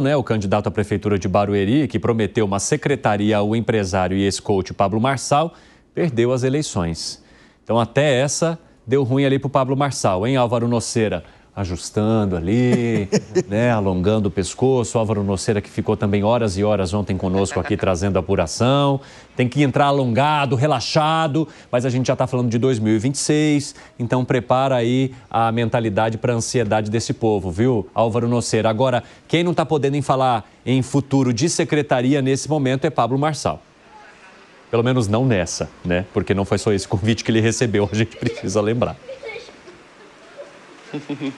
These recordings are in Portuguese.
Né, o candidato à prefeitura de Barueri, que prometeu uma secretaria ao empresário e ex-coach Pablo Marçal, perdeu as eleições. Então, até essa, deu ruim ali para o Pablo Marçal, hein, Álvaro Noceira? ajustando ali, né, alongando o pescoço. Álvaro Noceira, que ficou também horas e horas ontem conosco aqui trazendo apuração. Tem que entrar alongado, relaxado, mas a gente já está falando de 2026, então prepara aí a mentalidade para a ansiedade desse povo, viu, Álvaro Noceira? Agora, quem não está podendo falar em futuro de secretaria nesse momento é Pablo Marçal. Pelo menos não nessa, né? Porque não foi só esse convite que ele recebeu, a gente precisa lembrar.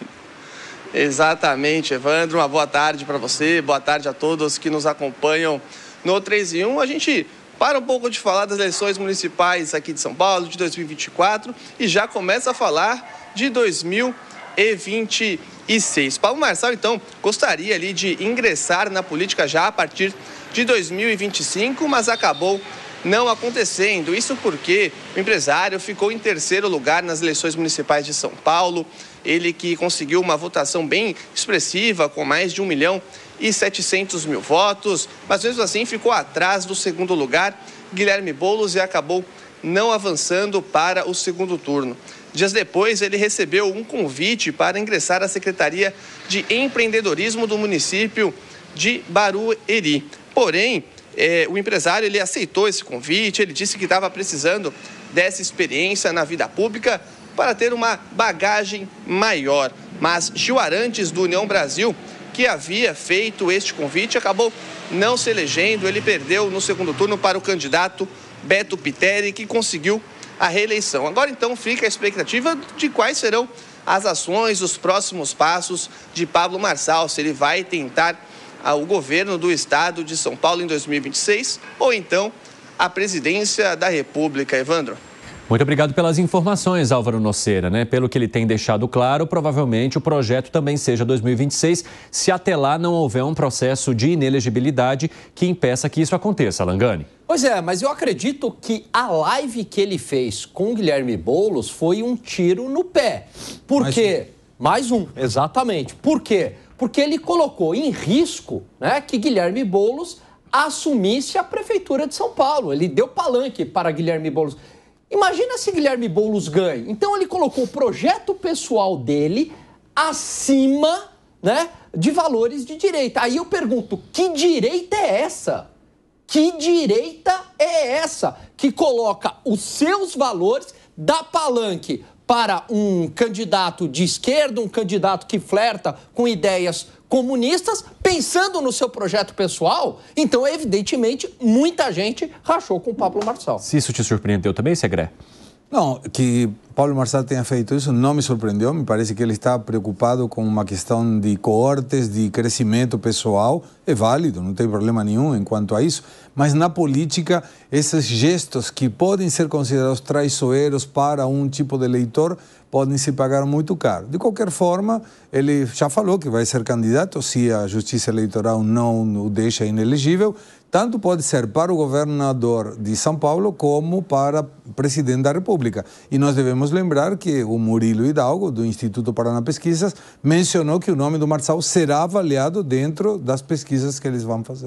Exatamente, Evandro. Uma boa tarde para você, boa tarde a todos que nos acompanham no 3 em 1. A gente para um pouco de falar das eleições municipais aqui de São Paulo de 2024 e já começa a falar de 2026. Paulo Marçal, então, gostaria ali de ingressar na política já a partir de 2025, mas acabou não acontecendo. Isso porque o empresário ficou em terceiro lugar nas eleições municipais de São Paulo. Ele que conseguiu uma votação bem expressiva, com mais de 1 milhão e 700 mil votos, mas mesmo assim ficou atrás do segundo lugar, Guilherme Boulos, e acabou não avançando para o segundo turno. Dias depois, ele recebeu um convite para ingressar à Secretaria de Empreendedorismo do município de Barueri. Porém, é, o empresário ele aceitou esse convite, ele disse que estava precisando dessa experiência na vida pública para ter uma bagagem maior. Mas Gil Arantes, do União Brasil, que havia feito este convite, acabou não se elegendo. Ele perdeu no segundo turno para o candidato Beto Piteri, que conseguiu a reeleição. Agora, então, fica a expectativa de quais serão as ações, os próximos passos de Pablo Marçal, se ele vai tentar ao governo do estado de São Paulo em 2026 ou então à presidência da República, Evandro. Muito obrigado pelas informações, Álvaro Noceira. Né? Pelo que ele tem deixado claro, provavelmente o projeto também seja 2026, se até lá não houver um processo de inelegibilidade que impeça que isso aconteça, Langani. Pois é, mas eu acredito que a live que ele fez com o Guilherme Boulos foi um tiro no pé. Por quê? Mais um, Mais um exatamente. Por quê? porque ele colocou em risco né, que Guilherme Boulos assumisse a prefeitura de São Paulo. Ele deu palanque para Guilherme Boulos. Imagina se Guilherme Boulos ganha. Então ele colocou o projeto pessoal dele acima né, de valores de direita. Aí eu pergunto: que direita é essa? Que direita é essa que coloca os seus valores, dá palanque para um candidato de esquerda, um candidato que flerta com ideias comunistas, pensando no seu projeto pessoal, então, evidentemente, muita gente rachou com o Pablo Marçal. Se isso te surpreendeu também, Segré? Não, que Paulo Marçal tenha feito isso não me surpreendeu, me parece que ele está preocupado com uma questão de coortes, de crescimento pessoal, é válido, não tem problema nenhum enquanto a isso, mas na política, esses gestos que podem ser considerados traiçoeiros para um tipo de eleitor podem se pagar muito caro. De qualquer forma, ele já falou que vai ser candidato se a justiça eleitoral não o deixa inelegível, tanto pode ser para o governador de São Paulo como para o presidente da República. E nós devemos lembrar que o Murilo Hidalgo, do Instituto Paraná Pesquisas, mencionou que o nome do Marçal será avaliado dentro das pesquisas que eles vão fazer.